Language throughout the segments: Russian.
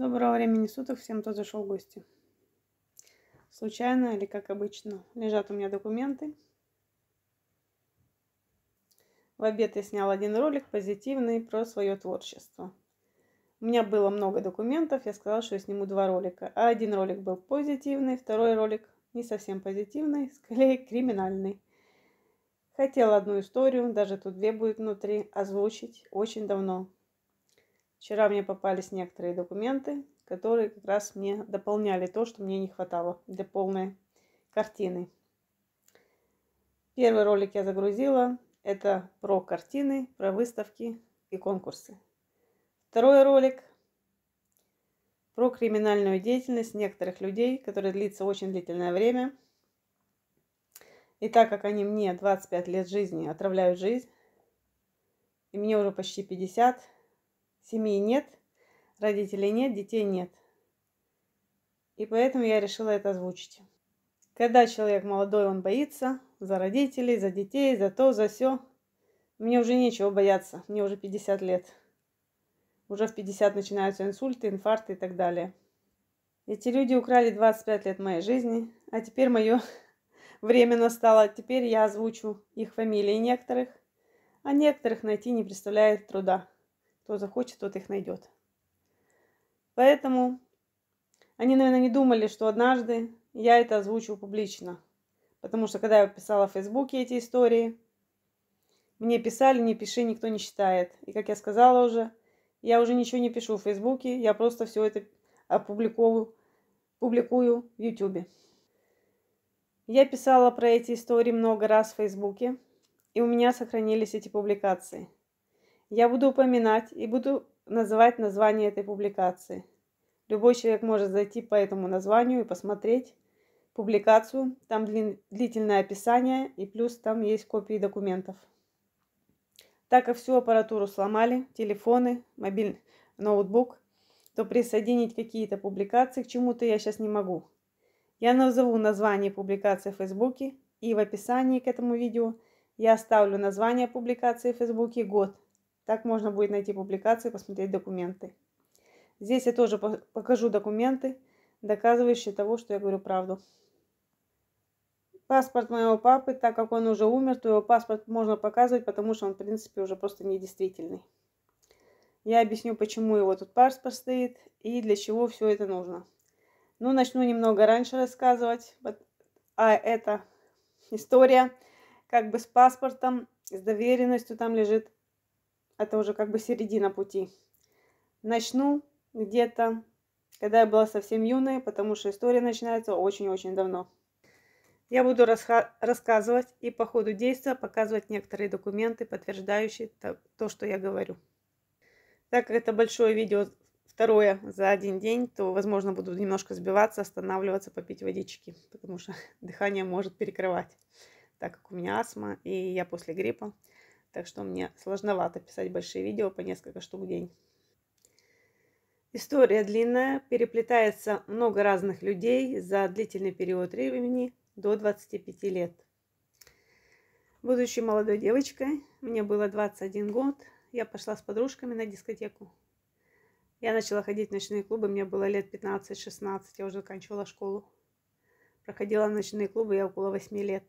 Доброго времени суток всем, кто зашел в гости. Случайно или как обычно, лежат у меня документы. В обед я снял один ролик позитивный про свое творчество. У меня было много документов, я сказала, что я сниму два ролика. А один ролик был позитивный, второй ролик не совсем позитивный, скорее криминальный. Хотела одну историю, даже тут две будет внутри, озвучить очень давно. Вчера мне попались некоторые документы, которые как раз мне дополняли то, что мне не хватало для полной картины. Первый ролик я загрузила. Это про картины, про выставки и конкурсы. Второй ролик про криминальную деятельность некоторых людей, которая длится очень длительное время. И так как они мне 25 лет жизни отравляют жизнь, и мне уже почти 50, семьи нет, родителей нет, детей нет. И поэтому я решила это озвучить. Когда человек молодой, он боится за родителей, за детей, за то, за все. Мне уже нечего бояться, мне уже 50 лет. Уже в 50 начинаются инсульты, инфаркты и так далее. Эти люди украли 25 лет моей жизни, а теперь мое время настало. Теперь я озвучу их фамилии некоторых, а некоторых найти не представляет труда. Кто захочет, тот их найдет. Поэтому они, наверное, не думали, что однажды я это озвучу публично. Потому что когда я писала в Фейсбуке эти истории, мне писали, не пиши, никто не считает. И как я сказала уже, я уже ничего не пишу в Фейсбуке, я просто все это опубликовываю, публикую в Ютубе. Я писала про эти истории много раз в Фейсбуке, и у меня сохранились эти публикации – я буду упоминать и буду называть название этой публикации. Любой человек может зайти по этому названию и посмотреть публикацию. Там длительное описание и плюс там есть копии документов. Так как всю аппаратуру сломали, телефоны, мобильный ноутбук, то присоединить какие-то публикации к чему-то я сейчас не могу. Я назову название публикации в Фейсбуке и в описании к этому видео я оставлю название публикации в Фейсбуке год – так можно будет найти публикации, посмотреть документы. Здесь я тоже покажу документы, доказывающие того, что я говорю правду. Паспорт моего папы, так как он уже умер, то его паспорт можно показывать, потому что он, в принципе, уже просто недействительный. Я объясню, почему его тут паспорт стоит и для чего все это нужно. Ну, начну немного раньше рассказывать. А это история как бы с паспортом, с доверенностью там лежит это уже как бы середина пути. Начну где-то, когда я была совсем юной, потому что история начинается очень-очень давно. Я буду рассказывать и по ходу действия показывать некоторые документы, подтверждающие то, что я говорю. Так как это большое видео, второе за один день, то, возможно, буду немножко сбиваться, останавливаться, попить водички, потому что дыхание может перекрывать, так как у меня астма, и я после гриппа так что мне сложновато писать большие видео по несколько штук в день. История длинная, переплетается много разных людей за длительный период времени до 25 лет. Будучи молодой девочкой, мне было 21 год, я пошла с подружками на дискотеку. Я начала ходить в ночные клубы, мне было лет 15-16, я уже заканчивала школу. Проходила ночные клубы я около 8 лет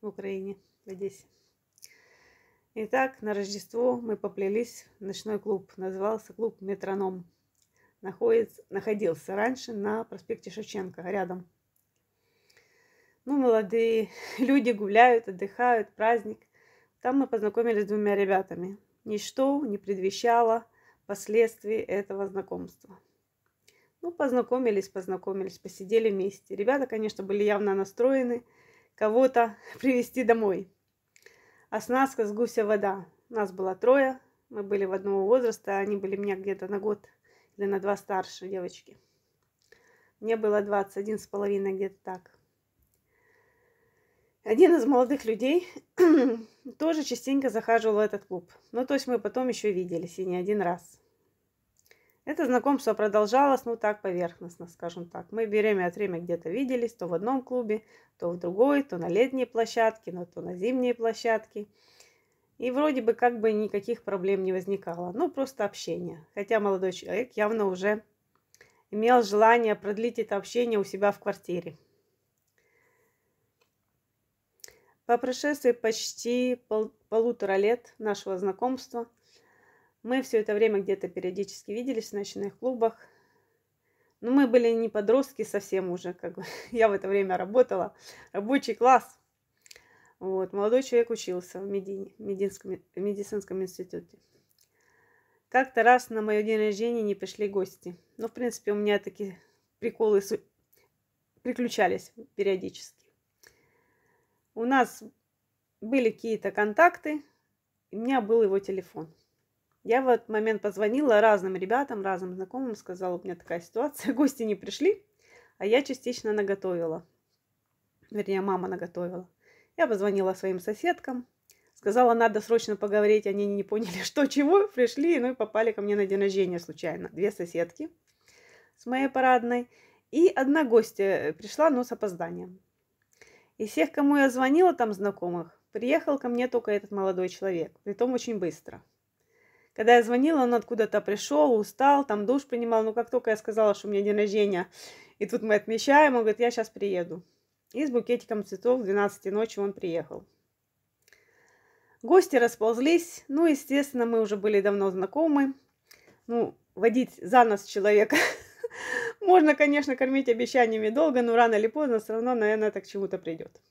в Украине, в Одессе. Итак, на Рождество мы поплелись в ночной клуб. Назывался клуб «Метроном». Находится, находился раньше на проспекте Шевченко, рядом. Ну, молодые люди гуляют, отдыхают, праздник. Там мы познакомились с двумя ребятами. Ничто не предвещало последствий этого знакомства. Ну, познакомились, познакомились, посидели вместе. Ребята, конечно, были явно настроены кого-то привести домой. Оснастка а с гуся вода. Нас было трое, мы были в одного возраста, они были мне где-то на год или на два старше девочки. Мне было 21 с половиной, где-то так. Один из молодых людей тоже частенько захаживал в этот клуб. Ну, то есть мы потом еще виделись, и не один раз. Это знакомство продолжалось, ну так, поверхностно, скажем так. Мы время от времени где-то виделись, то в одном клубе, то в другой, то на летней площадке, но то на зимней площадке. И вроде бы как бы никаких проблем не возникало. Ну, просто общение. Хотя молодой человек явно уже имел желание продлить это общение у себя в квартире. По прошествии почти пол полутора лет нашего знакомства – мы все это время где-то периодически виделись в ночных клубах. Но ну, мы были не подростки совсем уже, как бы. Я в это время работала. Рабочий класс. Вот, молодой человек учился в Медине, медицинском, медицинском институте. Как-то раз на мое день рождения не пришли гости. Но, ну, в принципе, у меня такие приколы с... приключались периодически. У нас были какие-то контакты, у меня был его телефон – я в этот момент позвонила разным ребятам, разным знакомым, сказала, у меня такая ситуация, гости не пришли, а я частично наготовила. Вернее, мама наготовила. Я позвонила своим соседкам, сказала, надо срочно поговорить, они не поняли, что чего, пришли, ну и попали ко мне на день рождения случайно. Две соседки с моей парадной, и одна гостья пришла, но с опозданием. Из всех, кому я звонила, там знакомых, приехал ко мне только этот молодой человек, притом очень быстро – когда я звонила, он откуда-то пришел, устал, там душ принимал. Но как только я сказала, что у меня день рождения, и тут мы отмечаем, он говорит, я сейчас приеду. И с букетиком цветов в 12 ночи он приехал. Гости расползлись, ну, естественно, мы уже были давно знакомы. Ну, водить за нас человека можно, конечно, кормить обещаниями долго, но рано или поздно все равно, наверное, это к чему-то придет.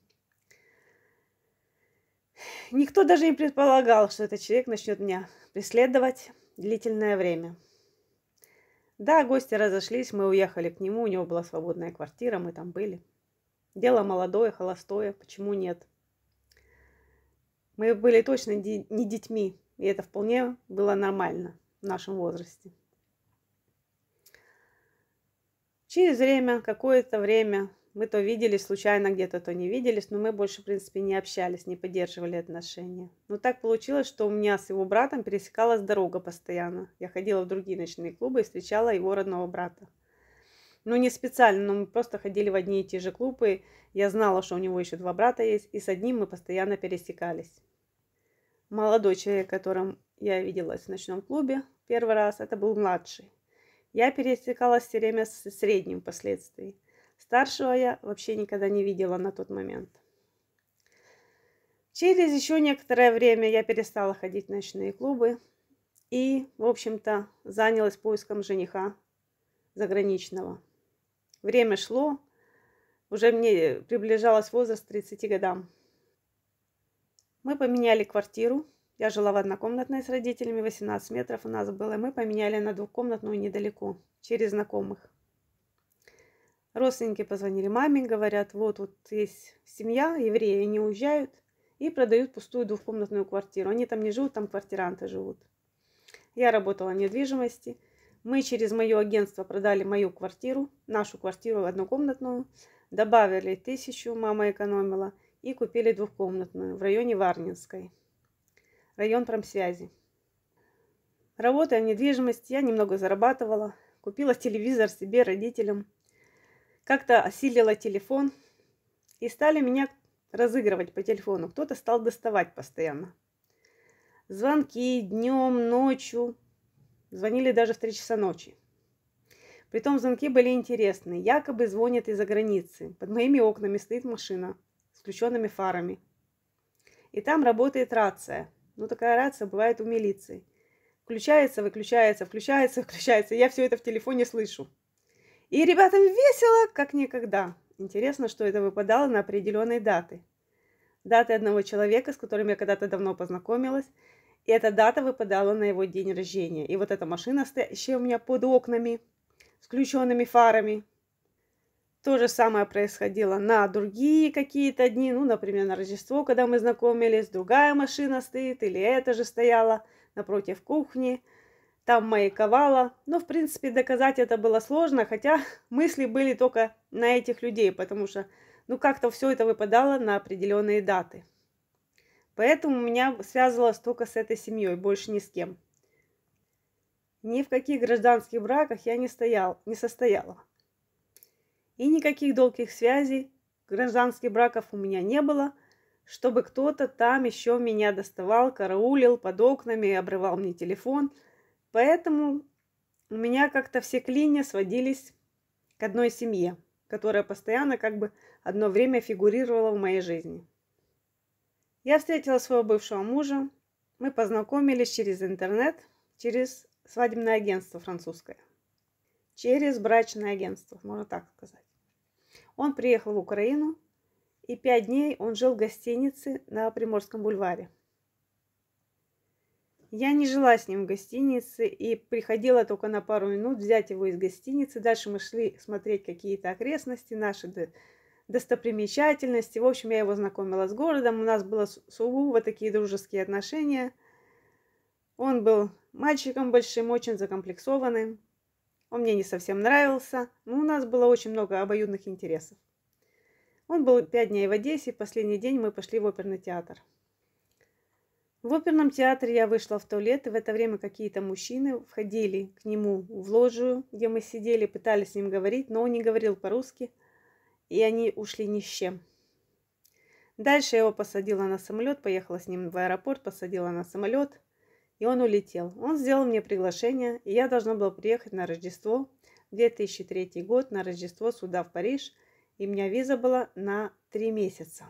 Никто даже не предполагал, что этот человек начнет меня преследовать длительное время. Да, гости разошлись, мы уехали к нему, у него была свободная квартира, мы там были. Дело молодое, холостое, почему нет? Мы были точно не детьми, и это вполне было нормально в нашем возрасте. Через время, какое-то время, мы то виделись случайно где-то, то не виделись, но мы больше, в принципе, не общались, не поддерживали отношения. Но так получилось, что у меня с его братом пересекалась дорога постоянно. Я ходила в другие ночные клубы и встречала его родного брата. Ну, не специально, но мы просто ходили в одни и те же клубы. Я знала, что у него еще два брата есть, и с одним мы постоянно пересекались. Молодой человек, которым я виделась в ночном клубе первый раз, это был младший. Я пересекалась все время с средним впоследствии – Старшего я вообще никогда не видела на тот момент. Через еще некоторое время я перестала ходить в ночные клубы и, в общем-то, занялась поиском жениха заграничного. Время шло, уже мне приближалось возраст 30 годам. Мы поменяли квартиру. Я жила в однокомнатной с родителями, 18 метров у нас было. Мы поменяли на двухкомнатную недалеко, через знакомых. Родственники позвонили маме, говорят, вот, вот есть семья, евреи, они уезжают и продают пустую двухкомнатную квартиру. Они там не живут, там квартиранты живут. Я работала в недвижимости. Мы через мое агентство продали мою квартиру, нашу квартиру однокомнатную, добавили тысячу, мама экономила, и купили двухкомнатную в районе Варнинской, район промсвязи. Работая в недвижимости, я немного зарабатывала, купила телевизор себе, родителям – как-то осилила телефон и стали меня разыгрывать по телефону. Кто-то стал доставать постоянно. Звонки днем, ночью. Звонили даже в 3 часа ночи. Притом звонки были интересны. Якобы звонят из-за границы. Под моими окнами стоит машина с включенными фарами. И там работает рация. Ну, такая рация бывает у милиции. Включается, выключается, включается, выключается. Я все это в телефоне слышу. И ребятам весело, как никогда. Интересно, что это выпадало на определенные даты. Даты одного человека, с которым я когда-то давно познакомилась. И эта дата выпадала на его день рождения. И вот эта машина, стоящая у меня под окнами, с включенными фарами. То же самое происходило на другие какие-то дни. Ну, например, на Рождество, когда мы знакомились, другая машина стоит, или эта же стояла напротив кухни – там маяковала. Но, в принципе, доказать это было сложно, хотя мысли были только на этих людей, потому что, ну, как-то все это выпадало на определенные даты. Поэтому меня связывалось только с этой семьей, больше ни с кем. Ни в каких гражданских браках я не, стоял, не состояла. И никаких долгих связей, гражданских браков у меня не было, чтобы кто-то там еще меня доставал, караулил под окнами, обрывал мне телефон – Поэтому у меня как-то все клинья сводились к одной семье, которая постоянно как бы одно время фигурировала в моей жизни. Я встретила своего бывшего мужа. Мы познакомились через интернет, через свадебное агентство французское. Через брачное агентство, можно так сказать. Он приехал в Украину, и пять дней он жил в гостинице на Приморском бульваре – я не жила с ним в гостинице и приходила только на пару минут взять его из гостиницы. Дальше мы шли смотреть какие-то окрестности, наши достопримечательности. В общем, я его знакомила с городом. У нас было сугубо такие дружеские отношения. Он был мальчиком большим, очень закомплексованным. Он мне не совсем нравился, но у нас было очень много обоюдных интересов. Он был пять дней в Одессе, и последний день мы пошли в оперный театр. В оперном театре я вышла в туалет, и в это время какие-то мужчины входили к нему в ложу, где мы сидели, пытались с ним говорить, но он не говорил по-русски, и они ушли ни с чем. Дальше я его посадила на самолет, поехала с ним в аэропорт, посадила на самолет, и он улетел. Он сделал мне приглашение, и я должна была приехать на Рождество, 2003 год, на Рождество сюда в Париж, и у меня виза была на три месяца.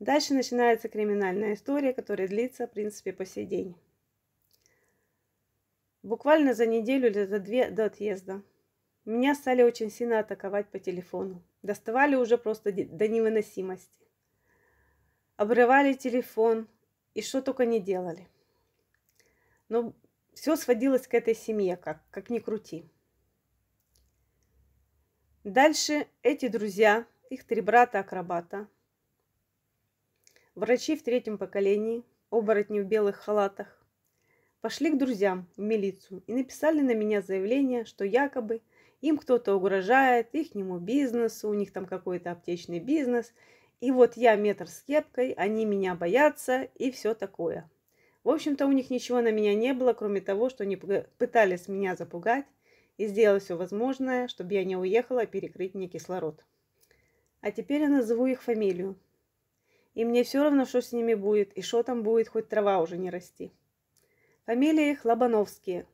Дальше начинается криминальная история, которая длится, в принципе, по сей день. Буквально за неделю или за две до отъезда меня стали очень сильно атаковать по телефону. Доставали уже просто до невыносимости. Обрывали телефон и что только не делали. Но все сводилось к этой семье, как, как ни крути. Дальше эти друзья, их три брата-акробата – Врачи в третьем поколении, оборотни в белых халатах, пошли к друзьям в милицию и написали на меня заявление, что якобы им кто-то угрожает, их нему бизнесу, у них там какой-то аптечный бизнес. И вот я метр с кепкой, они меня боятся и все такое. В общем-то, у них ничего на меня не было, кроме того, что они пытались меня запугать и сделать все возможное, чтобы я не уехала перекрыть мне кислород. А теперь я назову их фамилию. И мне все равно, что с ними будет, и что там будет, хоть трава уже не расти. Фамилии их Лобановские.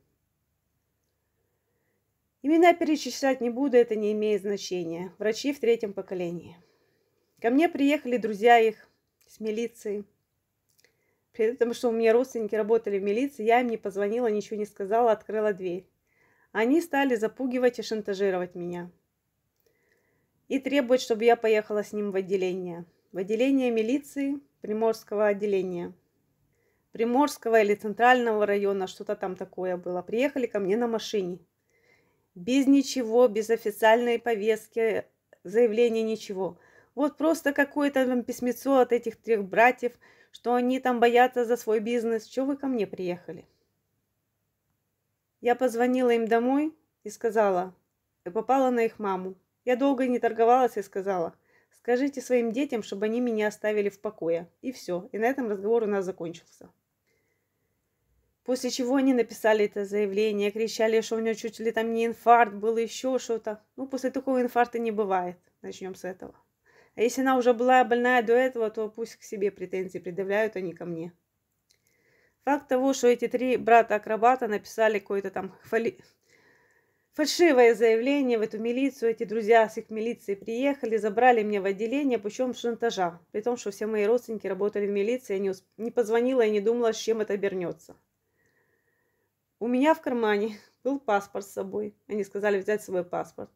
Имена перечислять не буду, это не имеет значения. Врачи в третьем поколении. Ко мне приехали друзья их с милиции. При этом, что у меня родственники работали в милиции, я им не позвонила, ничего не сказала, открыла дверь. Они стали запугивать и шантажировать меня. И требовать, чтобы я поехала с ним в отделение в отделение милиции Приморского отделения. Приморского или Центрального района, что-то там такое было. Приехали ко мне на машине. Без ничего, без официальной повестки, заявления, ничего. Вот просто какое-то там письмецо от этих трех братьев, что они там боятся за свой бизнес. Чего вы ко мне приехали? Я позвонила им домой и сказала, попала на их маму. Я долго не торговалась и сказала – Скажите своим детям, чтобы они меня оставили в покое. И все. И на этом разговор у нас закончился. После чего они написали это заявление, кричали, что у него чуть ли там не инфаркт был, еще что-то. Ну, после такого инфаркта не бывает. Начнем с этого. А если она уже была больная до этого, то пусть к себе претензии предъявляют, а не ко мне. Факт того, что эти три брата-акробата написали какой-то там хвали... Фальшивое заявление в эту милицию. Эти друзья с их милиции приехали, забрали меня в отделение путем шантажа. При том, что все мои родственники работали в милиции, я не, усп... не позвонила и не думала, с чем это обернется. У меня в кармане был паспорт с собой. Они сказали взять свой паспорт.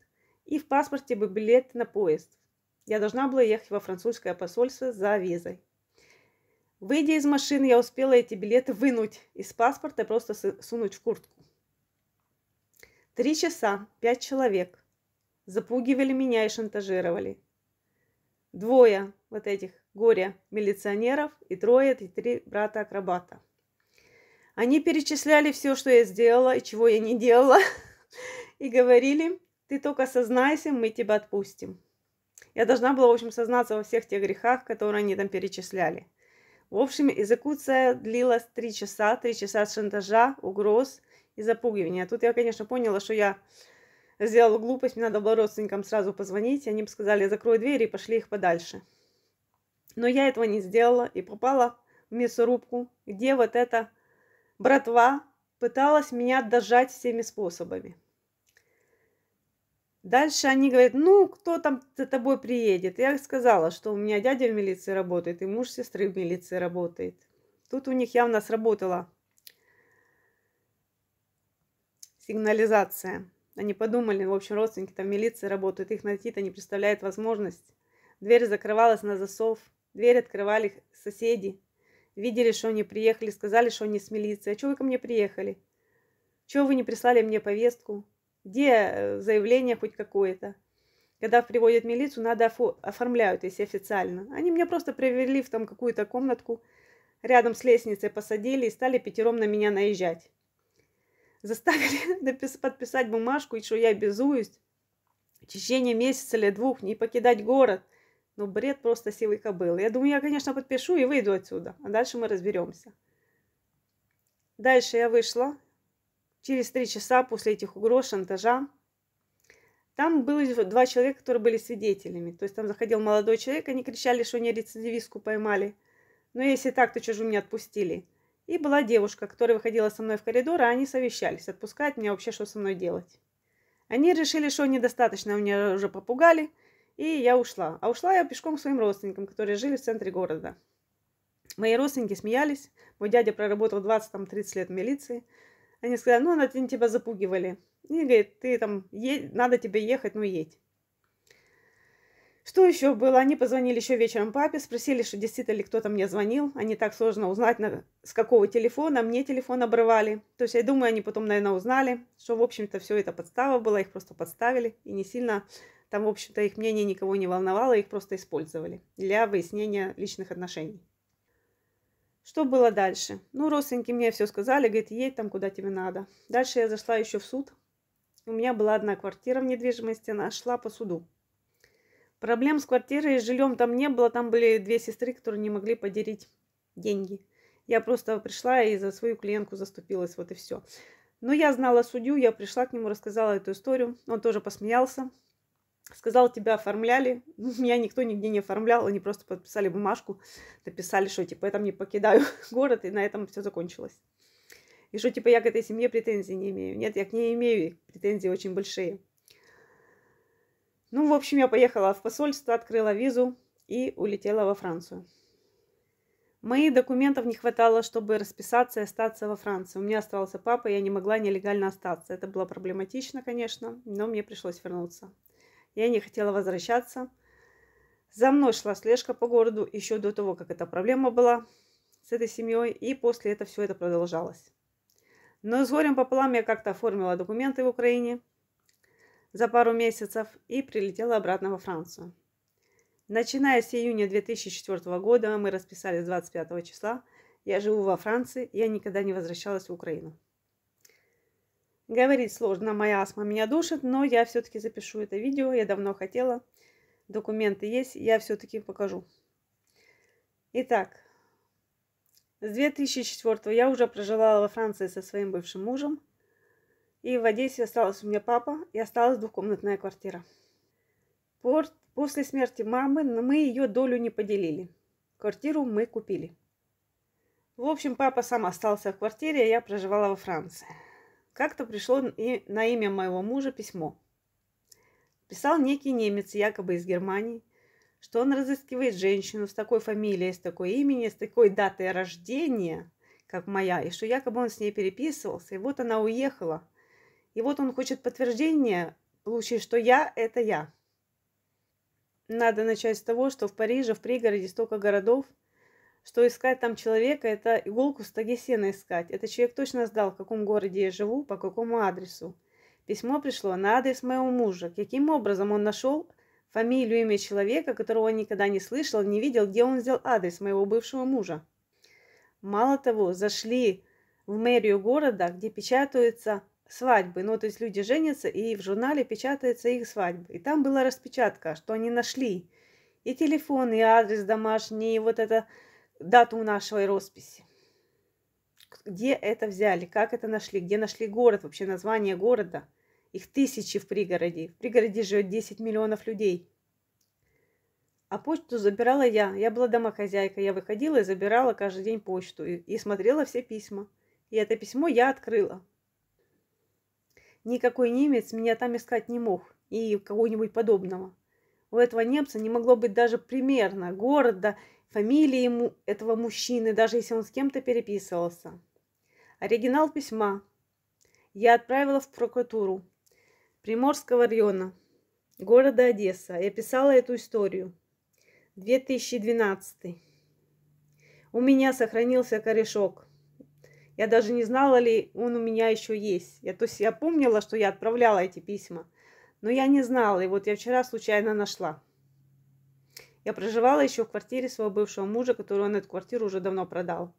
И в паспорте был билет на поезд. Я должна была ехать во французское посольство за визой. Выйдя из машины, я успела эти билеты вынуть из паспорта и просто сунуть в куртку. Три часа, пять человек. Запугивали меня и шантажировали. Двое вот этих горя милиционеров и трое, и три брата-акробата. Они перечисляли все, что я сделала и чего я не делала, и говорили, ты только сознайся, мы тебя отпустим. Я должна была, в общем, сознаться во всех тех грехах, которые они там перечисляли. В общем, экзекуция длилась три часа, три часа шантажа, угроз, из-за а Тут я, конечно, поняла, что я сделала глупость, мне надо было родственникам сразу позвонить, и они бы сказали, закрой двери и пошли их подальше. Но я этого не сделала и попала в мясорубку, где вот эта братва пыталась меня дожать всеми способами. Дальше они говорят, ну, кто там за тобой приедет? Я сказала, что у меня дядя в милиции работает, и муж сестры в милиции работает. Тут у них явно сработала сигнализация. Они подумали, в общем, родственники там в милиции работают, их найти-то не представляет возможность. Дверь закрывалась на засов, дверь открывали соседи. Видели, что они приехали, сказали, что они с милиции. А чего вы ко мне приехали? Чего вы не прислали мне повестку? Где э, заявление хоть какое-то? Когда приводят милицию, надо офо- оформляют, если официально. Они меня просто привели в там какую-то комнатку, рядом с лестницей посадили и стали пятером на меня наезжать заставили подписать бумажку, и что я безуюсь, в течение месяца или двух не покидать город. Ну, бред просто сивый кобыл. Я думаю, я, конечно, подпишу и выйду отсюда. А дальше мы разберемся. Дальше я вышла. Через три часа после этих угроз, шантажа, там были два человека, которые были свидетелями. То есть там заходил молодой человек, они кричали, что они рецидивистку поймали. Но если так, то что же меня отпустили? И была девушка, которая выходила со мной в коридор, а они совещались, отпускать меня вообще, что со мной делать. Они решили, что недостаточно меня уже попугали, и я ушла. А ушла я пешком к своим родственникам, которые жили в центре города. Мои родственники смеялись. Мой дядя проработал 20-30 лет в милиции. Они сказали, ну, они тебя запугивали. И говорит, ты там, е... надо тебе ехать, ну, едь. Что еще было? Они позвонили еще вечером папе, спросили, что действительно ли кто-то мне звонил. Они так сложно узнать, на, с какого телефона. Мне телефон обрывали. То есть, я думаю, они потом, наверное, узнали, что, в общем-то, все это подстава была, их просто подставили. И не сильно там, в общем-то, их мнение никого не волновало, их просто использовали для выяснения личных отношений. Что было дальше? Ну, родственники мне все сказали, говорит, едь там, куда тебе надо. Дальше я зашла еще в суд. У меня была одна квартира в недвижимости, она шла по суду. Проблем с квартирой и жильем там не было. Там были две сестры, которые не могли поделить деньги. Я просто пришла и за свою клиентку заступилась, вот и все. Но я знала судью, я пришла к нему, рассказала эту историю. Он тоже посмеялся. Сказал, тебя оформляли. Меня никто нигде не оформлял. Они просто подписали бумажку, написали, что типа я там не покидаю город, и на этом все закончилось. И что типа я к этой семье претензий не имею. Нет, я к ней имею претензии очень большие. Ну, в общем, я поехала в посольство, открыла визу и улетела во Францию. Моих документов не хватало, чтобы расписаться и остаться во Франции. У меня оставался папа, я не могла нелегально остаться. Это было проблематично, конечно, но мне пришлось вернуться. Я не хотела возвращаться. За мной шла слежка по городу еще до того, как эта проблема была с этой семьей, и после этого все это продолжалось. Но с горем пополам я как-то оформила документы в Украине – за пару месяцев и прилетела обратно во Францию. Начиная с июня 2004 года, мы расписались 25 числа, я живу во Франции, я никогда не возвращалась в Украину. Говорить сложно, моя астма меня душит, но я все-таки запишу это видео, я давно хотела. Документы есть, я все-таки покажу. Итак, с 2004 я уже прожила во Франции со своим бывшим мужем – и в Одессе осталась у меня папа и осталась двухкомнатная квартира. После смерти мамы мы ее долю не поделили. Квартиру мы купили. В общем, папа сам остался в квартире, а я проживала во Франции. Как-то пришло и на имя моего мужа письмо. Писал некий немец, якобы из Германии, что он разыскивает женщину с такой фамилией, с такой имени, с такой датой рождения, как моя, и что якобы он с ней переписывался, и вот она уехала, и вот он хочет подтверждения, получить, что я – это я. Надо начать с того, что в Париже, в пригороде столько городов, что искать там человека – это иголку в стоге сена искать. Этот человек точно знал, в каком городе я живу, по какому адресу. Письмо пришло на адрес моего мужа. Каким образом он нашел фамилию, имя человека, которого он никогда не слышал, не видел, где он взял адрес моего бывшего мужа. Мало того, зашли в мэрию города, где печатаются свадьбы. Ну, то есть люди женятся, и в журнале печатается их свадьба. И там была распечатка, что они нашли и телефон, и адрес домашний, и вот это дату нашей росписи. Где это взяли, как это нашли, где нашли город, вообще название города. Их тысячи в пригороде. В пригороде живет 10 миллионов людей. А почту забирала я. Я была домохозяйка. Я выходила и забирала каждый день почту. И, и смотрела все письма. И это письмо я открыла. Никакой немец меня там искать не мог и кого-нибудь подобного. У этого немца не могло быть даже примерно города, фамилии ему этого мужчины, даже если он с кем-то переписывался. Оригинал письма я отправила в прокуратуру Приморского района города Одесса и описала эту историю. 2012. У меня сохранился корешок – я даже не знала ли, он у меня еще есть. Я, то есть я помнила, что я отправляла эти письма, но я не знала. И вот я вчера случайно нашла. Я проживала еще в квартире своего бывшего мужа, которую он эту квартиру уже давно продал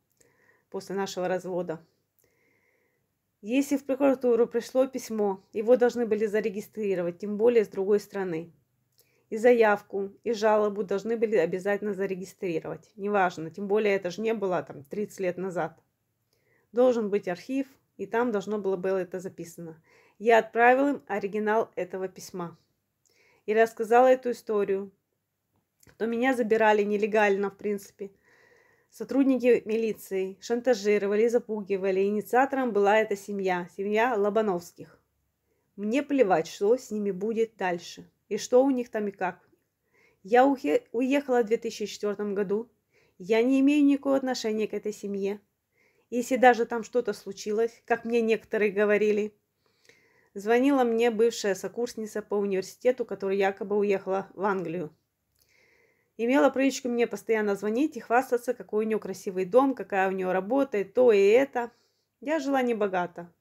после нашего развода. Если в прокуратуру пришло письмо, его должны были зарегистрировать, тем более с другой страны. И заявку, и жалобу должны были обязательно зарегистрировать. Неважно, тем более это же не было там 30 лет назад должен быть архив, и там должно было было это записано. Я отправил им оригинал этого письма и рассказала эту историю, то меня забирали нелегально, в принципе. Сотрудники милиции шантажировали, запугивали. Инициатором была эта семья, семья Лобановских. Мне плевать, что с ними будет дальше, и что у них там и как. Я уехала в 2004 году. Я не имею никакого отношения к этой семье. Если даже там что-то случилось, как мне некоторые говорили. Звонила мне бывшая сокурсница по университету, которая якобы уехала в Англию. Имела привычку мне постоянно звонить и хвастаться, какой у нее красивый дом, какая у нее работа, и то и это. Я жила небогато.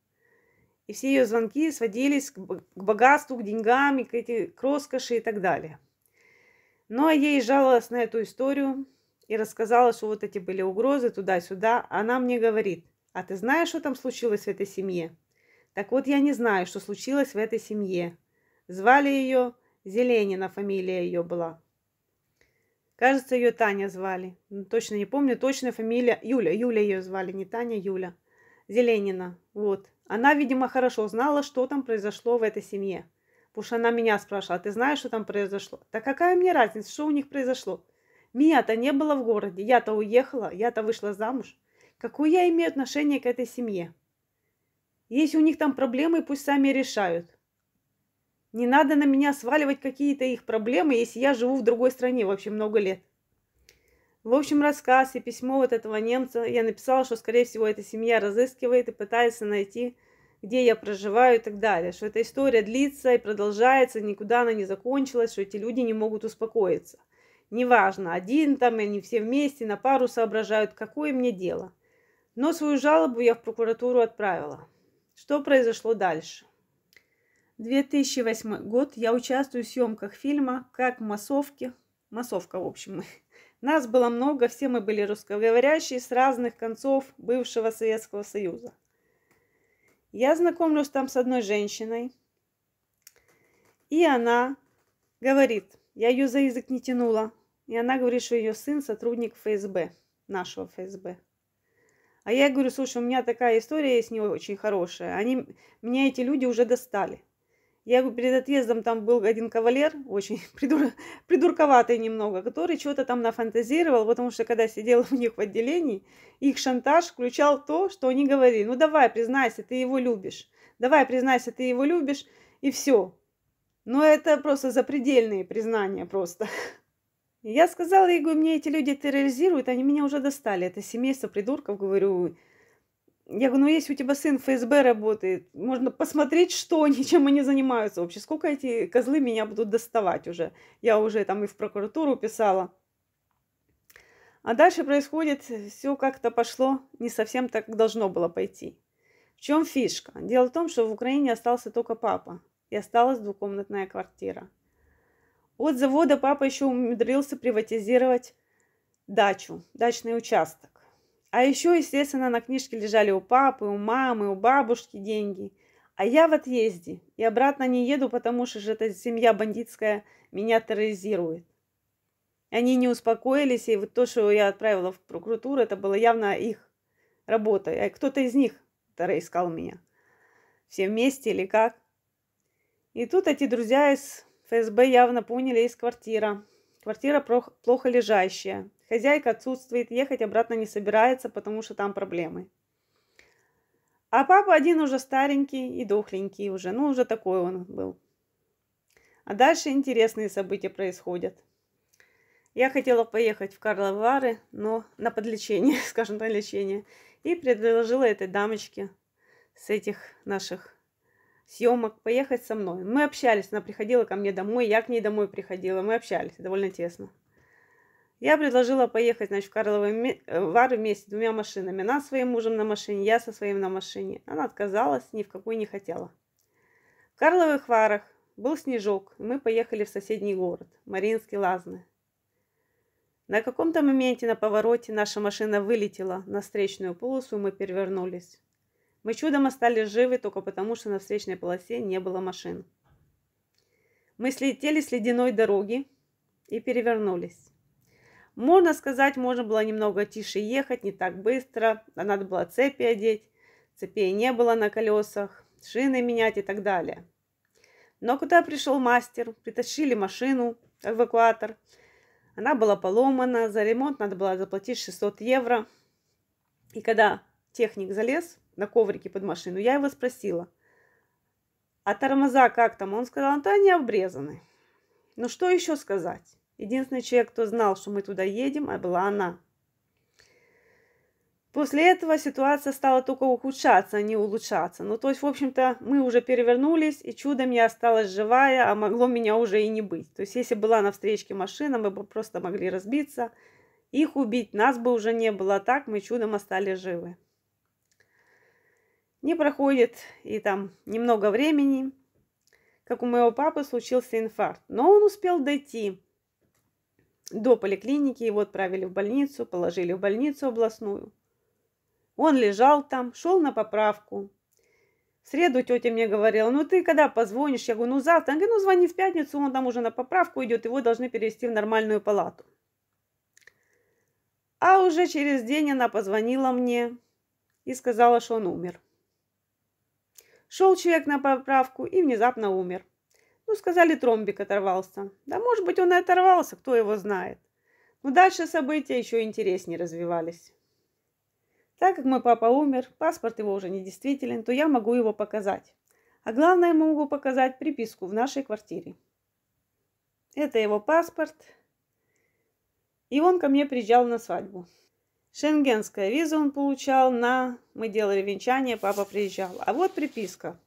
И все ее звонки сводились к богатству, к деньгам, к, эти, к роскоши и так далее. Но ну, а я ей жаловалась на эту историю, и рассказала, что вот эти были угрозы туда-сюда. Она мне говорит, а ты знаешь, что там случилось в этой семье? Так вот, я не знаю, что случилось в этой семье. Звали ее Зеленина, фамилия ее была. Кажется, ее Таня звали. Ну, точно не помню, точно фамилия. Юля, Юля ее звали, не Таня, Юля. Зеленина, вот. Она, видимо, хорошо знала, что там произошло в этой семье. Потому что она меня спрашивала, «А ты знаешь, что там произошло? Да какая мне разница, что у них произошло? Меня-то не было в городе, я-то уехала, я-то вышла замуж. Какое я имею отношение к этой семье? Если у них там проблемы, пусть сами решают. Не надо на меня сваливать какие-то их проблемы, если я живу в другой стране вообще много лет. В общем, рассказ и письмо вот этого немца я написала, что, скорее всего, эта семья разыскивает и пытается найти, где я проживаю и так далее. Что эта история длится и продолжается, никуда она не закончилась, что эти люди не могут успокоиться. Неважно, один там и они все вместе на пару соображают, какое мне дело. Но свою жалобу я в прокуратуру отправила. Что произошло дальше? 2008 год. Я участвую в съемках фильма «Как массовки». Массовка, в общем. Нас было много, все мы были русскоговорящие с разных концов бывшего Советского Союза. Я знакомлюсь там с одной женщиной, и она говорит, я ее за язык не тянула, и она говорит, что ее сын сотрудник ФСБ, нашего ФСБ. А я говорю, слушай, у меня такая история есть не очень хорошая. Они, меня эти люди уже достали. Я говорю, перед отъездом там был один кавалер, очень придур, придурковатый немного, который что-то там нафантазировал, потому что когда сидел у них в отделении, их шантаж включал то, что они говорили. Ну давай, признайся, ты его любишь. Давай, признайся, ты его любишь. И все. Но это просто запредельные признания просто. Я сказала, я мне эти люди терроризируют, они меня уже достали. Это семейство придурков, говорю. Я говорю, ну если у тебя сын в ФСБ работает, можно посмотреть, что они, чем они занимаются вообще. Сколько эти козлы меня будут доставать уже. Я уже там и в прокуратуру писала. А дальше происходит, все как-то пошло не совсем так, как должно было пойти. В чем фишка? Дело в том, что в Украине остался только папа и осталась двухкомнатная квартира – от завода папа еще умудрился приватизировать дачу, дачный участок. А еще, естественно, на книжке лежали у папы, у мамы, у бабушки деньги. А я в отъезде и обратно не еду, потому что же эта семья бандитская меня терроризирует. Они не успокоились, и вот то, что я отправила в прокуратуру, это было явно их работа. А кто-то из них искал меня. Все вместе или как. И тут эти друзья из ФСБ явно поняли из квартира. Квартира плохо лежащая. Хозяйка отсутствует, ехать обратно не собирается, потому что там проблемы. А папа один уже старенький и дохленький уже. Ну, уже такой он был. А дальше интересные события происходят. Я хотела поехать в Карловы Вары, но на подлечение, скажем, на лечение. И предложила этой дамочке с этих наших съемок поехать со мной. Мы общались, она приходила ко мне домой, я к ней домой приходила, мы общались довольно тесно. Я предложила поехать, значит, в Карловы э, Вары вместе двумя машинами. Она своим мужем на машине, я со своим на машине. Она отказалась, ни в какую не хотела. В Карловых Варах был снежок, и мы поехали в соседний город, Мариинский Лазны. На каком-то моменте на повороте наша машина вылетела на встречную полосу, и мы перевернулись. Мы чудом остались живы только потому, что на встречной полосе не было машин. Мы слетели с ледяной дороги и перевернулись. Можно сказать, можно было немного тише ехать, не так быстро, а надо было цепи одеть, цепей не было на колесах, шины менять и так далее. Но куда пришел мастер, притащили машину, эвакуатор. Она была поломана, за ремонт надо было заплатить 600 евро. И когда техник залез, на коврике под машину. Я его спросила, а тормоза как там? Он сказал, да они обрезаны. Ну что еще сказать? Единственный человек, кто знал, что мы туда едем, а была она. После этого ситуация стала только ухудшаться, а не улучшаться. Ну, то есть, в общем-то, мы уже перевернулись, и чудом я осталась живая, а могло меня уже и не быть. То есть, если была на встречке машина, мы бы просто могли разбиться, их убить, нас бы уже не было. А так мы чудом остались живы. Не проходит и там немного времени, как у моего папы случился инфаркт. Но он успел дойти до поликлиники, его отправили в больницу, положили в больницу областную. Он лежал там, шел на поправку. В среду тетя мне говорила, ну ты когда позвонишь? Я говорю, ну завтра. Она говорит, ну звони в пятницу, он там уже на поправку идет, его должны перевести в нормальную палату. А уже через день она позвонила мне и сказала, что он умер. Шел человек на поправку и внезапно умер. Ну, сказали, тромбик оторвался. Да, может быть, он и оторвался, кто его знает. Но дальше события еще интереснее развивались. Так как мой папа умер, паспорт его уже не действителен, то я могу его показать. А главное, могу показать приписку в нашей квартире. Это его паспорт. И он ко мне приезжал на свадьбу. Шенгенская виза он получал на... Мы делали венчание, папа приезжал. А вот приписка.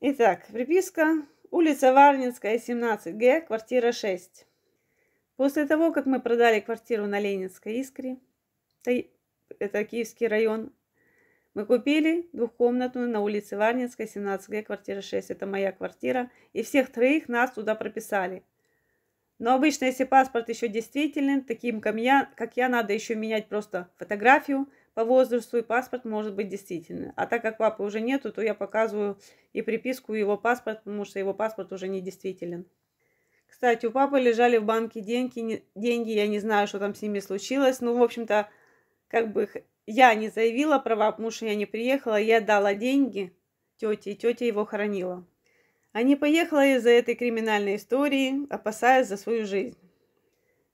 Итак, приписка. Улица Варнинская, 17Г, квартира 6. После того, как мы продали квартиру на Ленинской искре, это Киевский район, мы купили двухкомнатную на улице Варнинской, 17Г, квартира 6. Это моя квартира. И всех троих нас туда прописали. Но обычно, если паспорт еще действителен, таким, как я, как я, надо еще менять просто фотографию по возрасту, и паспорт может быть действительный. А так как папы уже нету, то я показываю и приписку, его паспорт, потому что его паспорт уже не действителен. Кстати, у папы лежали в банке деньги, не, деньги, я не знаю, что там с ними случилось. Ну, в общем-то, как бы я не заявила права, потому что я не приехала, я дала деньги тете, и тетя его хранила а не поехала из-за этой криминальной истории, опасаясь за свою жизнь.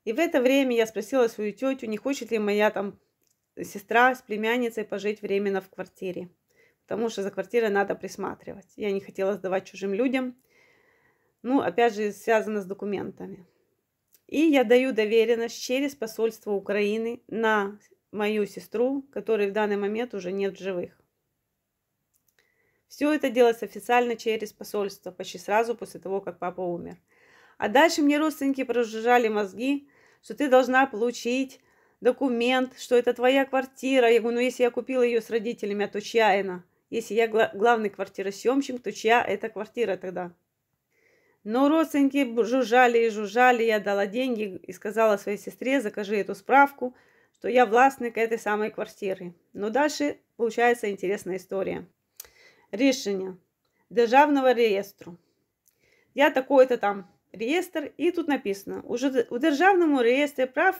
И в это время я спросила свою тетю, не хочет ли моя там сестра с племянницей пожить временно в квартире, потому что за квартирой надо присматривать. Я не хотела сдавать чужим людям. Ну, опять же, связано с документами. И я даю доверенность через посольство Украины на мою сестру, которой в данный момент уже нет в живых. Все это делалось официально через посольство, почти сразу после того, как папа умер. А дальше мне родственники прожужжали мозги, что ты должна получить документ, что это твоя квартира. Я говорю, ну если я купила ее с родителями, а то чья она? Если я гла- главный квартиросъемщик, то чья эта квартира тогда? Но родственники жужжали и жужжали, я дала деньги и сказала своей сестре, закажи эту справку, что я властник этой самой квартиры. Но дальше получается интересная история рішення Державного реєстру. Я такий-то там реєстр, і тут написано: у Державному реєстрі прав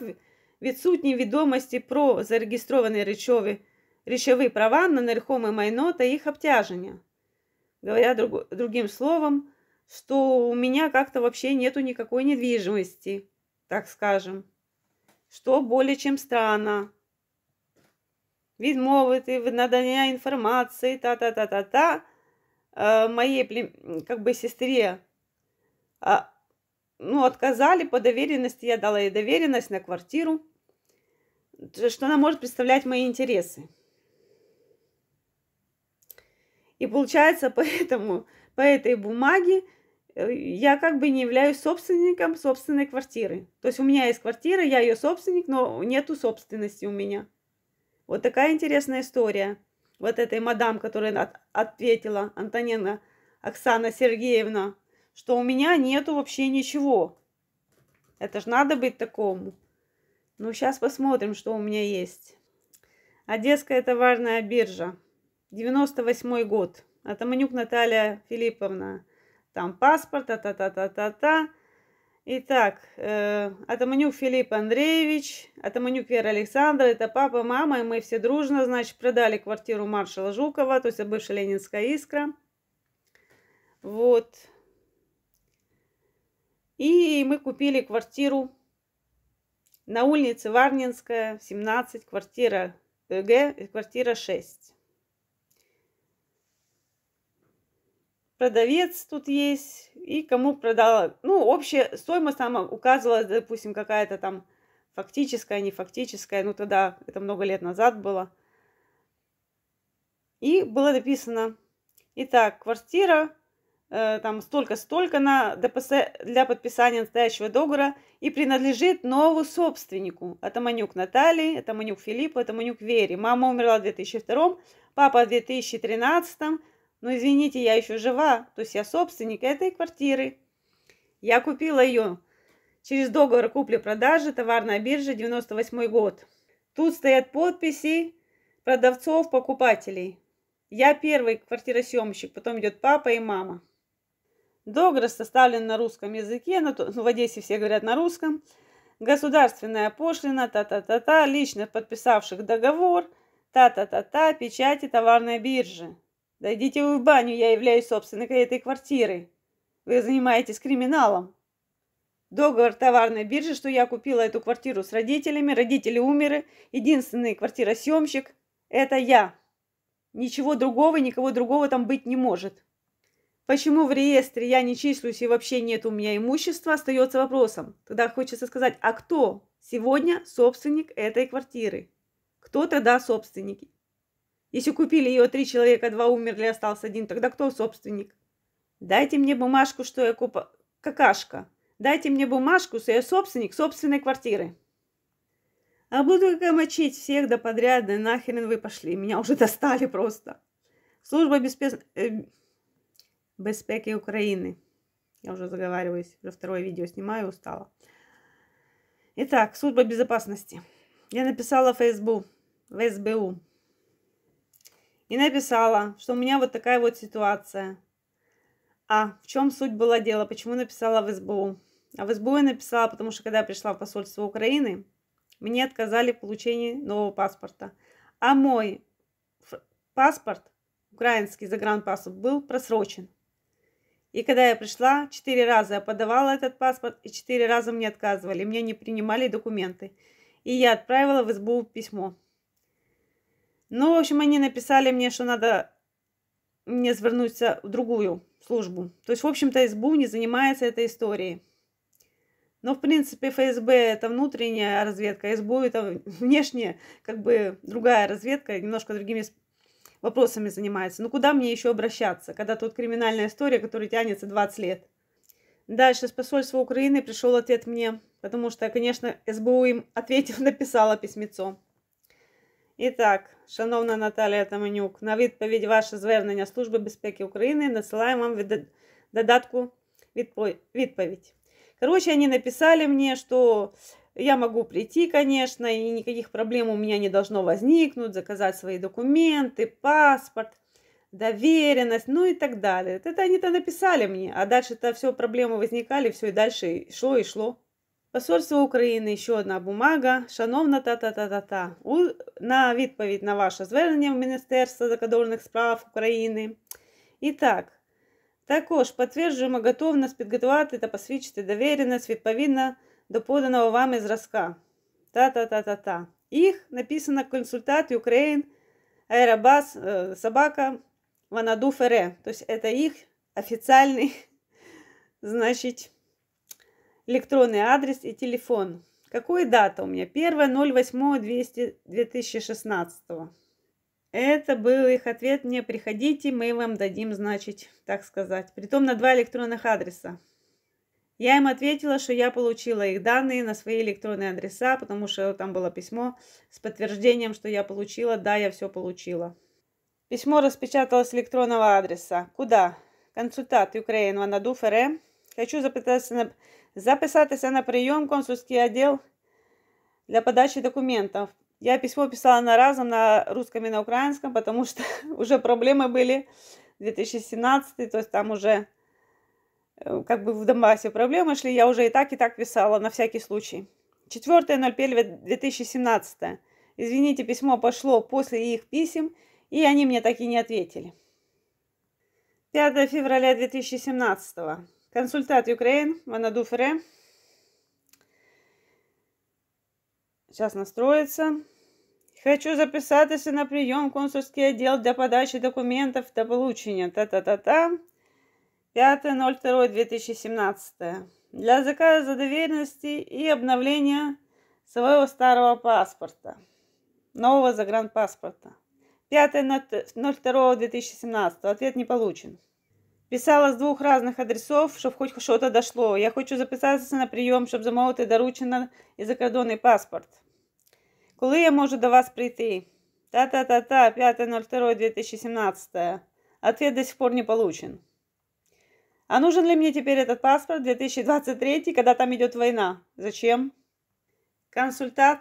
відсутні відомості про зареєстровані речові, речові права на нерухоме майно та їх обтяження. Говоря друг, другим словом, что у меня как-то вообще нету никакой недвижимости, так скажем, что более чем странно відмовити від надання інформації та-та-та-та-та моей как бы сестре а, ну, отказали по доверенности, я дала ей доверенность на квартиру, что она может представлять мои интересы. И получается, поэтому, по этой бумаге э, я как бы не являюсь собственником собственной квартиры. То есть у меня есть квартира, я ее собственник, но нету собственности у меня. Вот такая интересная история. Вот этой мадам, которая ответила, Антоненко Оксана Сергеевна, что у меня нету вообще ничего. Это ж надо быть такому. Ну, сейчас посмотрим, что у меня есть. Одесская товарная биржа. 98 год. Атаманюк Наталья Филипповна. Там паспорт, та-та-та-та-та-та. Итак, э, Атаманюк Филипп Андреевич, Атаманюк Вера Александра, это папа, мама, и мы все дружно, значит, продали квартиру маршала Жукова, то есть бывшая Ленинская искра. Вот. И мы купили квартиру на улице Варнинская, 17, квартира Г, квартира 6. продавец тут есть, и кому продала. Ну, общая стоимость там указывала, допустим, какая-то там фактическая, не фактическая, ну тогда это много лет назад было. И было написано, итак, квартира э, там столько-столько на, для подписания настоящего договора и принадлежит новому собственнику. Это Манюк Натальи, это Манюк Филипп, это Манюк Вере. Мама умерла в 2002, папа в 2013, но «Ну, извините, я еще жива, то есть я собственник этой квартиры. Я купила ее через договор купли-продажи, товарная биржа, 98 год. Тут стоят подписи продавцов, покупателей. Я первый квартиросъемщик, потом идет папа и мама. Договор составлен на русском языке, но ну, в Одессе все говорят на русском. Государственная пошлина, та-та-та-та, лично подписавших договор, та-та-та-та, печати товарной биржи. Дойдите вы в баню, я являюсь собственником этой квартиры. Вы занимаетесь криминалом. Договор товарной биржи, что я купила эту квартиру с родителями, родители умерли, единственный квартиросъемщик – это я. Ничего другого, никого другого там быть не может. Почему в реестре я не числюсь и вообще нет у меня имущества, остается вопросом. Тогда хочется сказать, а кто сегодня собственник этой квартиры? Кто тогда собственник? Если купили ее три человека, два умерли, остался один, тогда кто собственник? Дайте мне бумажку, что я купа... Какашка. Дайте мне бумажку, что я собственник собственной квартиры. А буду мочить всех до да подряд, да нахрен вы пошли. Меня уже достали просто. Служба беспес... Э, безпеки Украины. Я уже заговариваюсь, уже второе видео снимаю, устала. Итак, служба безопасности. Я написала в ФСБУ, в СБУ и написала, что у меня вот такая вот ситуация. А в чем суть была дела? Почему написала в СБУ? А в СБУ я написала, потому что когда я пришла в посольство Украины, мне отказали в получении нового паспорта. А мой паспорт, украинский загранпаспорт, был просрочен. И когда я пришла, четыре раза я подавала этот паспорт, и четыре раза мне отказывали, мне не принимали документы. И я отправила в СБУ письмо. Ну, в общем, они написали мне, что надо мне свернуться в другую службу. То есть, в общем-то, СБУ не занимается этой историей. Но, в принципе, ФСБ – это внутренняя разведка, СБУ – это внешняя, как бы другая разведка, немножко другими вопросами занимается. Ну, куда мне еще обращаться, когда тут криминальная история, которая тянется 20 лет? Дальше с посольства Украины пришел ответ мне, потому что, конечно, СБУ им ответил, написала письмецо. Итак, так, шановна Наталія Таменюк, на відповідь ваше звернення Служби безпеки України надсилаємо вам від додатку відповідь. Короче, они написали мне, что я могу прийти, конечно, и никаких проблем у меня не должно возникнуть, заказать свои документы, паспорт, доверенность, ну и так далее. Это они-то написали мне, а дальше-то все проблемы возникали, все и дальше шло и шло. Посольство України ще одна бумага. Шановна та-та-та-та-та, на відповідь на ваше звернення в Міністерство закордонних справ України. І так, також підтверджуємо готовність підготувати та посвідчити довіреність відповідно до поданого вами зразка. Та-та-та-та-та. Їх написано консультат Ukraine Аеробас Собака Ванадуфере. Фере. Тобто, це їх офіційний, значить электронный адрес и телефон. Какая дата у меня? 1.08.2016. Это был их ответ. Не приходите, мы вам дадим, значит, так сказать. Притом на два электронных адреса. Я им ответила, что я получила их данные на свои электронные адреса, потому что там было письмо с подтверждением, что я получила. Да, я все получила. Письмо распечаталось с электронного адреса. Куда? Консультат Украин Ванаду ФРМ. Хочу запытаться на Записатися на прийом в консульський відділ для подачі документів. Я письмо писала на разом на русском и на украинском, потому что уже проблемы были 2017, то есть там уже э, как бы в Донбассе проблемы шли, я уже и так, и так писала на всякий случай. 4.01.2017. Извините, письмо пошло после их писем, и они мне так и не ответили. 5 февраля 2017. Консультат Украин, Манадуфре. Сейчас настроится. Хочу записаться на прием в консульский отдел для подачи документов до получения. Та-та-та-та. 5.02.2017. Для заказа доверенности и обновления своего старого паспорта. Нового загранпаспорта. 5.02.2017. Ответ не получен. Писала с двух разных адресов, чтобы хоть что-то дошло. Я хочу записаться на прийом, щоб замовити доручено і закордонний паспорт. Коли я можу до вас прийти? Та-та-та-та, 5.02.2017. Ответ до сих пор не получен. А нужен ли мне теперь этот паспорт 2023, когда там идет война? Зачем? Консультат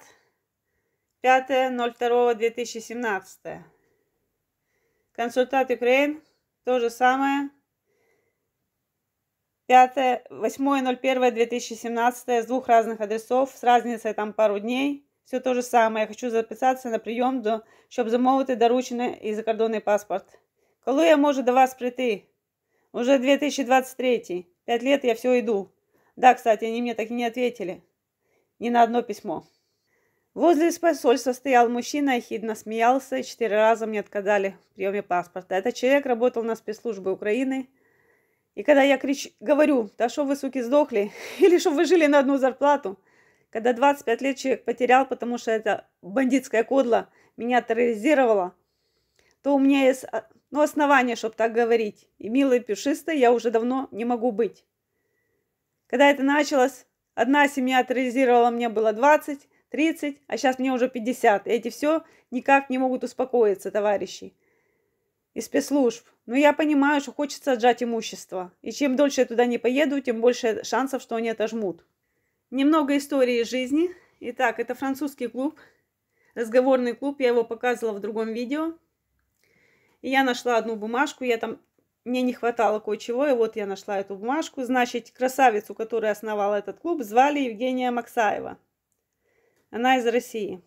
5.02.2017. Консультат Украин. То же самое. 8.01.2017 с двух разных адресов, с разницей там пару дней. Все то же самое. Я хочу записаться на прийом, до, щоб замовити доручений і закордонний паспорт. Коли я можу до вас прийти? Уже 2023. Пять лет я все иду. Да, кстати, они мне так и не ответили. Ни на одно письмо. Возле посольства стоял мужчина, ехидно смеялся, и четыре раза мне отказали в приеме паспорта. Этот человек работал на спецслужбы Украины – и когда я крич... говорю, да что вы, суки, сдохли, или что вы жили на одну зарплату, когда 25 лет человек потерял, потому что это бандитская кодла меня терроризировала, то у меня есть а, ну, основания, чтобы так говорить. И милой пешистой я уже давно не могу быть. Когда это началось, одна семья терроризировала, мне было 20, 30, а сейчас мне уже 50. И эти все никак не могут успокоиться, товарищи и спецслужб. Но я понимаю, что хочется отжать имущество. И чем дольше я туда не поеду, тем больше шансов, что они отожмут. Немного истории жизни. Итак, это французский клуб. Разговорный клуб. Я его показывала в другом видео. И я нашла одну бумажку. Я там... Мне не хватало кое-чего, и вот я нашла эту бумажку. Значит, красавицу, которая основала этот клуб, звали Евгения Максаева. Она из России.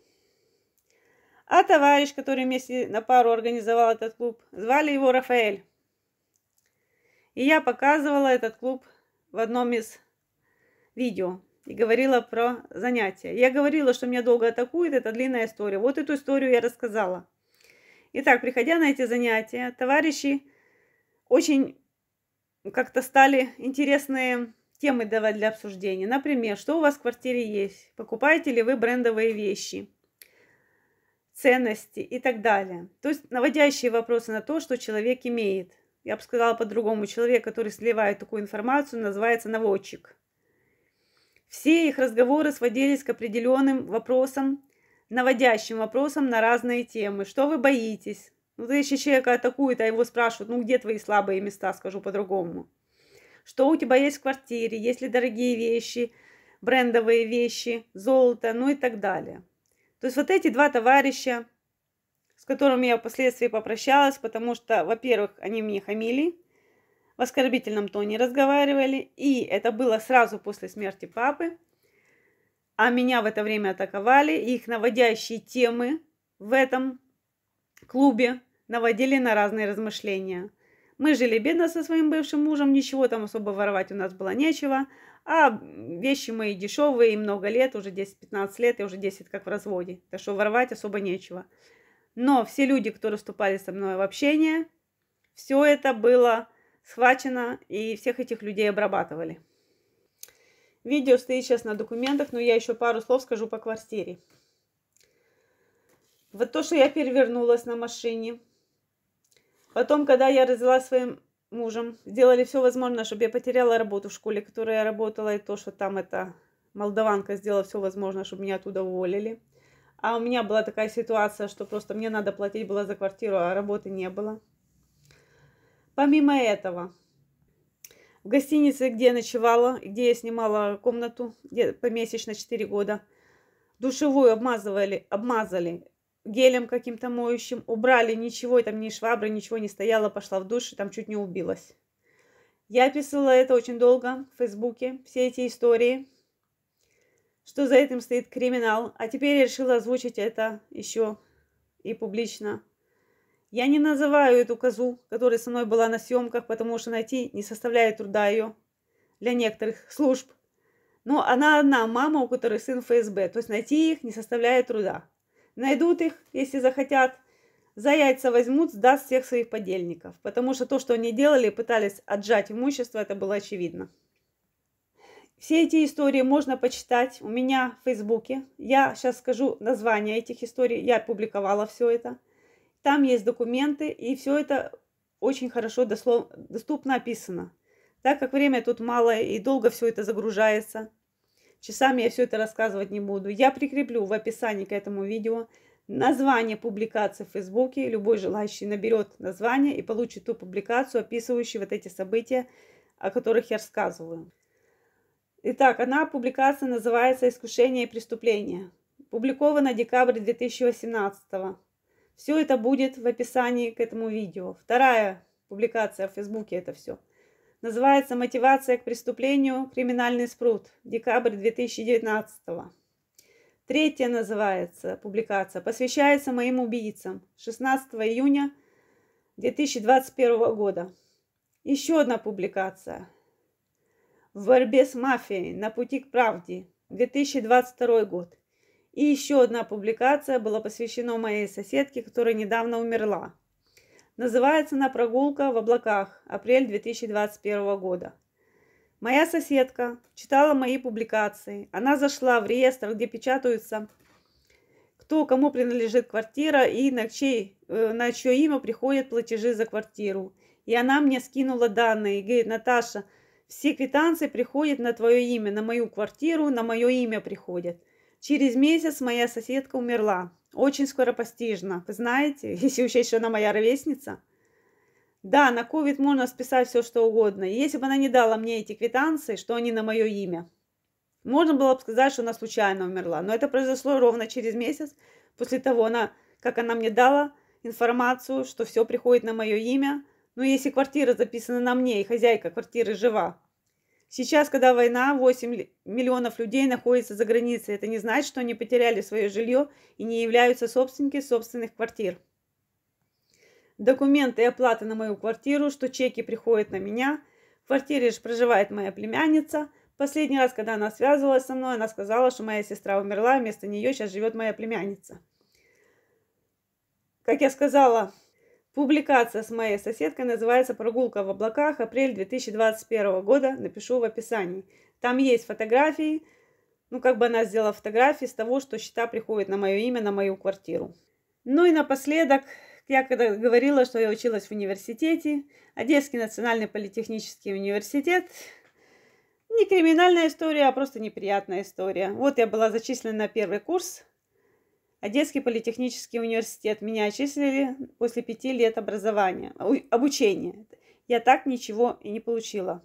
А товарищ, который вместе на пару организовал этот клуб, звали его Рафаэль. И я показывала этот клуб в одном из видео и говорила про занятия. Я говорила, что меня долго атакует, это длинная история. Вот эту историю я рассказала. Итак, приходя на эти занятия, товарищи очень как-то стали интересные темы давать для обсуждения. Например, что у вас в квартире есть? Покупаете ли вы брендовые вещи? ценности и так далее. То есть наводящие вопросы на то, что человек имеет. Я бы сказала по-другому, человек, который сливает такую информацию, называется наводчик. Все их разговоры сводились к определенным вопросам, наводящим вопросам на разные темы. Что вы боитесь? Ну, вот если человека атакуют, а его спрашивают, ну, где твои слабые места, скажу по-другому. Что у тебя есть в квартире, есть ли дорогие вещи, брендовые вещи, золото, ну и так далее. То есть вот эти два товарища, с которыми я впоследствии попрощалась, потому что, во-первых, они мне хамили, в оскорбительном тоне разговаривали, и это было сразу после смерти папы, а меня в это время атаковали, и их наводящие темы в этом клубе наводили на разные размышления. Мы жили бедно со своим бывшим мужем, ничего там особо воровать у нас было нечего. А вещи мои дешевые, и много лет, уже 10-15 лет, и уже 10 как в разводе. Так что воровать особо нечего. Но все люди, которые вступали со мной в общение, все это было схвачено, и всех этих людей обрабатывали. Видео стоит сейчас на документах, но я еще пару слов скажу по квартире. Вот то, что я перевернулась на машине. Потом, когда я родила своим мужем сделали все возможное, чтобы я потеряла работу в школе, в которой я работала, и то, что там эта молдаванка сделала все возможное, чтобы меня оттуда уволили. А у меня была такая ситуация, что просто мне надо платить было за квартиру, а работы не было. Помимо этого, в гостинице, где я ночевала, где я снимала комнату где, помесячно 4 года, душевую обмазывали, обмазали гелем каким-то моющим, убрали ничего, там ни швабры, ничего не стояло пошла в душ, и там чуть не убилась. Я писала это очень долго в Фейсбуке, все эти истории, что за этим стоит криминал, а теперь я решила озвучить это еще и публично. Я не называю эту козу, которая со мной была на съемках, потому что найти не составляет труда ее для некоторых служб. Но она одна мама, у которой сын ФСБ, то есть найти их не составляет труда найдут их, если захотят, за яйца возьмут, сдаст всех своих подельников. Потому что то, что они делали, пытались отжать имущество, это было очевидно. Все эти истории можно почитать у меня в Фейсбуке. Я сейчас скажу название этих историй. Я публиковала все это. Там есть документы, и все это очень хорошо дослов... доступно описано. Так как время тут мало и долго все это загружается – Часами я все это рассказывать не буду. Я прикреплю в описании к этому видео название публикации в Фейсбуке. Любой желающий наберет название и получит ту публикацию, описывающую вот эти события, о которых я рассказываю. Итак, она публикация называется «Искушение и преступление». Публикована декабрь 2018 -го. Все это будет в описании к этому видео. Вторая публикация в Фейсбуке это все – Называется «Мотивация к преступлению. Криминальный спрут. Декабрь 2019 -го. Третья называется публикация «Посвящается моим убийцам» 16 июня 2021 года. Еще одна публикация «В борьбе с мафией. На пути к правде» 2022 год. И еще одна публикация была посвящена моей соседке, которая недавно умерла. Называется она «Прогулка в облаках. Апрель 2021 года». Моя соседка читала мои публикации. Она зашла в реестр, где печатаются кто кому принадлежит квартира и на, чей, э, на чье имя приходят платежи за квартиру. И она мне скинула данные и говорит, Наташа, все квитанции приходят на твое имя, на мою квартиру, на мое имя приходят. Через месяц моя соседка умерла. Очень скоропостижно. Вы знаете, если учесть, что она моя ровесница. Да, на ковид можно списать все, что угодно. И если бы она не дала мне эти квитанции, что они на мое имя, можно было бы сказать, что она случайно умерла. Но это произошло ровно через месяц после того, она, как она мне дала информацию, что все приходит на мое имя. Но ну, если квартира записана на мне и хозяйка квартиры жива, Сейчас, когда война, 8 миллионов людей находятся за границей. Это не значит, что они потеряли свое жилье и не являются собственниками собственных квартир. Документы и оплата на мою квартиру, что чеки приходят на меня. В квартире же проживает моя племянница. Последний раз, когда она связывалась со мной, она сказала, что моя сестра умерла, а вместо нее сейчас живет моя племянница. Как я сказала, Публикация с моей соседкой называется «Прогулка в облаках. Апрель 2021 года». Напишу в описании. Там есть фотографии. Ну, как бы она сделала фотографии с того, что счета приходят на мое имя, на мою квартиру. Ну и напоследок, я когда говорила, что я училась в университете, Одесский национальный политехнический университет, не криминальная история, а просто неприятная история. Вот я была зачислена на первый курс Одесский а политехнический университет. Меня отчислили после пяти лет образования, обучения. Я так ничего и не получила.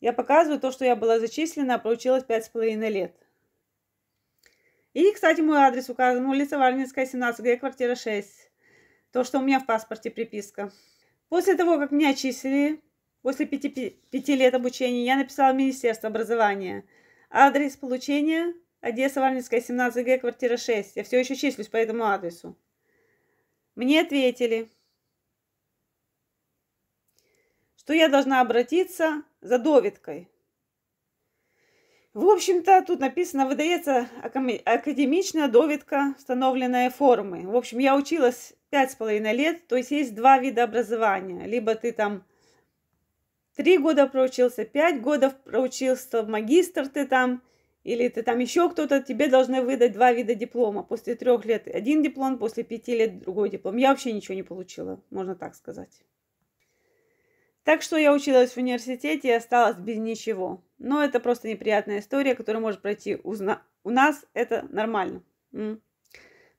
Я показываю то, что я была зачислена, а получилось пять с половиной лет. И, кстати, мой адрес указан. Улица Варнинская, 17Г, квартира 6. То, что у меня в паспорте приписка. После того, как меня отчислили, после пяти, пяти лет обучения, я написала в Министерство образования. Адрес получения – Одесса, Варнинская, 17Г, квартира 6. Я все еще числюсь по этому адресу. Мне ответили, что я должна обратиться за довидкой. В общем-то, тут написано, выдается академичная довидка, установленная формы. В общем, я училась пять с половиной лет, то есть есть два вида образования. Либо ты там три года проучился, пять годов проучился, магистр ты там – или ты там еще кто-то, тебе должны выдать два вида диплома. После трех лет один диплом, после пяти лет другой диплом. Я вообще ничего не получила, можно так сказать. Так что я училась в университете и осталась без ничего. Но это просто неприятная история, которая может пройти у, у нас. Это нормально.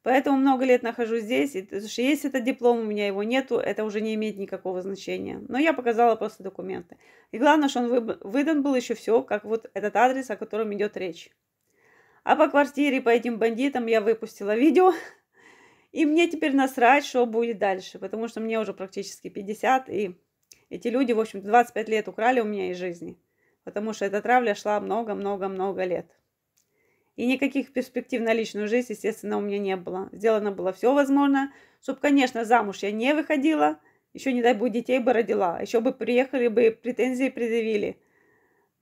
Поэтому много лет нахожусь здесь. И, потому что есть этот диплом, у меня его нету, это уже не имеет никакого значения. Но я показала просто документы. И главное, что он выдан был еще все, как вот этот адрес, о котором идет речь. А по квартире, по этим бандитам я выпустила видео. И мне теперь насрать, что будет дальше, потому что мне уже практически 50, и эти люди, в общем, 25 лет украли у меня из жизни, потому что эта травля шла много-много-много лет. И никаких перспектив на личную жизнь, естественно, у меня не было. Сделано было все возможное, чтобы, конечно, замуж я не выходила, еще, не дай бог, детей бы родила, а еще бы приехали бы, претензии предъявили.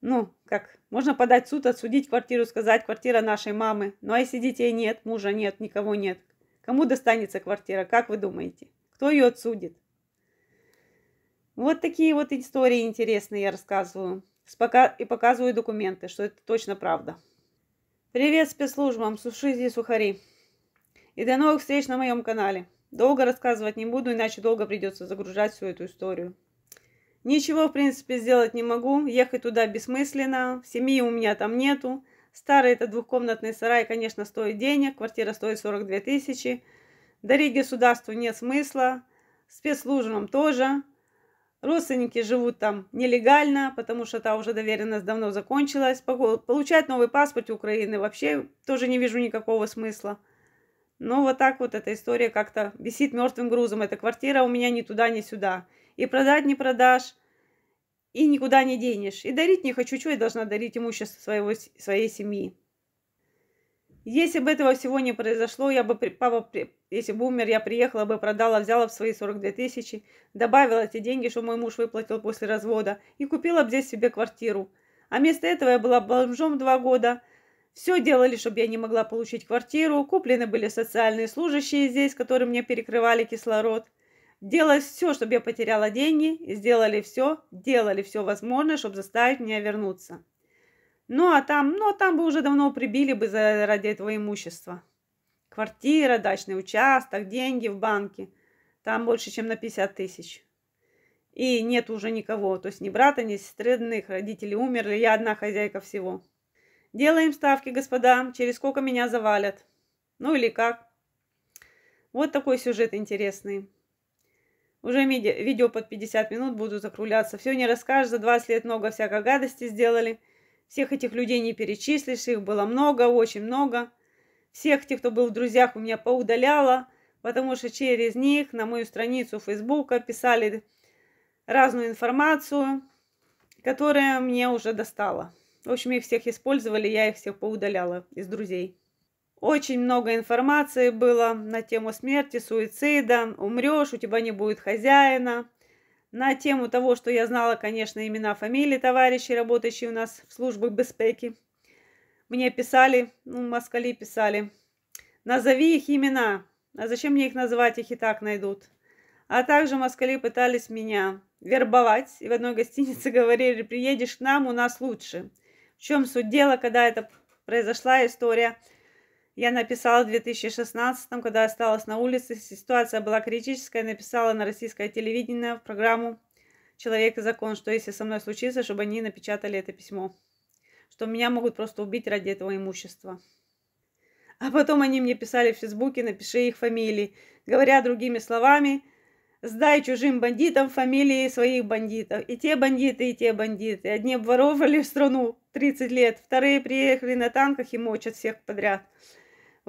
Ну, как, можно подать в суд, отсудить квартиру, сказать, квартира нашей мамы. Ну, а если детей нет, мужа нет, никого нет, кому достанется квартира, как вы думаете? Кто ее отсудит? Вот такие вот истории интересные я рассказываю. И показываю документы, что это точно правда. Привет спецслужбам, суши и сухари. И до новых встреч на моем канале. Долго рассказывать не буду, иначе долго придется загружать всю эту историю. Ничего, в принципе, сделать не могу. Ехать туда бессмысленно. Семьи у меня там нету. Старый это двухкомнатный сарай, конечно, стоит денег. Квартира стоит 42 тысячи. Дарить государству нет смысла. Спецслужбам тоже. Родственники живут там нелегально, потому что та уже доверенность давно закончилась. Получать новый паспорт Украины вообще тоже не вижу никакого смысла. Но вот так вот эта история как-то висит мертвым грузом. Эта квартира у меня ни туда, ни сюда. И продать не продашь, и никуда не денешь. И дарить не хочу, что я должна дарить имущество своего, своей семьи. Если бы этого всего не произошло, я бы, папа, если бы умер, я приехала бы, продала, взяла в свои 42 тысячи, добавила эти деньги, что мой муж выплатил после развода, и купила бы здесь себе квартиру. А вместо этого я была бомжом два года. Все делали, чтобы я не могла получить квартиру. Куплены были социальные служащие здесь, которые мне перекрывали кислород. Делали все, чтобы я потеряла деньги, и сделали все, делали все возможное, чтобы заставить меня вернуться. Ну а там, ну а там бы уже давно прибили бы за, ради этого имущества. Квартира, дачный участок, деньги в банке. Там больше, чем на 50 тысяч. И нет уже никого. То есть ни брата, ни сестры, родных. Родители умерли. Я одна хозяйка всего. Делаем ставки, господа. Через сколько меня завалят. Ну или как. Вот такой сюжет интересный. Уже видео под 50 минут буду закругляться. Все не расскажешь. За 20 лет много всякой гадости сделали. Всех этих людей не перечислишь, их было много, очень много. Всех тех, кто был в друзьях, у меня поудаляла, потому что через них на мою страницу Фейсбука писали разную информацию, которая мне уже достала. В общем, их всех использовали, я их всех поудаляла из друзей. Очень много информации было на тему смерти, суицида, умрешь, у тебя не будет хозяина, на тему того, что я знала, конечно, имена, фамилии товарищей, работающие у нас в службах безпеки. Мне писали, ну, москали писали, назови их имена, а зачем мне их называть, их и так найдут. А также москали пытались меня вербовать, и в одной гостинице говорили, приедешь к нам, у нас лучше. В чем суть дела, когда это произошла история – я написала в 2016, когда осталась на улице. Ситуация была критическая. Написала на российское телевидение в программу «Человек и закон», что если со мной случится, чтобы они напечатали это письмо. Что меня могут просто убить ради этого имущества. А потом они мне писали в Фейсбуке, напиши их фамилии. Говоря другими словами, сдай чужим бандитам фамилии своих бандитов. И те бандиты, и те бандиты. Одни обворовали страну 30 лет, вторые приехали на танках и мочат всех подряд.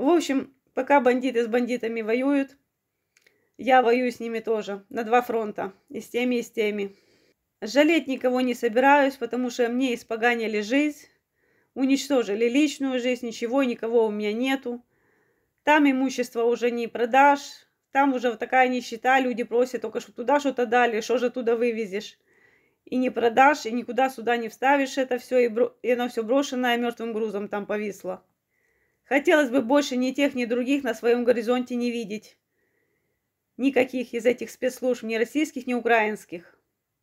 В общем, пока бандиты с бандитами воюют, я воюю с ними тоже, на два фронта, и с теми, и с теми. Жалеть никого не собираюсь, потому что мне испоганили жизнь, уничтожили личную жизнь, ничего, и никого у меня нету. Там имущество уже не продашь, там уже такая нищета, люди просят только, что туда что-то дали, что же туда вывезешь. И не продашь, и никуда сюда не вставишь это все, и, бро... и оно все брошенное мертвым грузом там повисло. Хотелось бы больше ни тех, ни других на своем горизонте не видеть. Никаких из этих спецслужб, ни российских, ни украинских.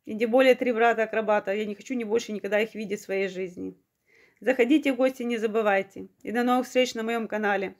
И тем более три брата-акробата. Я не хочу ни больше никогда их видеть в своей жизни. Заходите в гости, не забывайте. И до новых встреч на моем канале.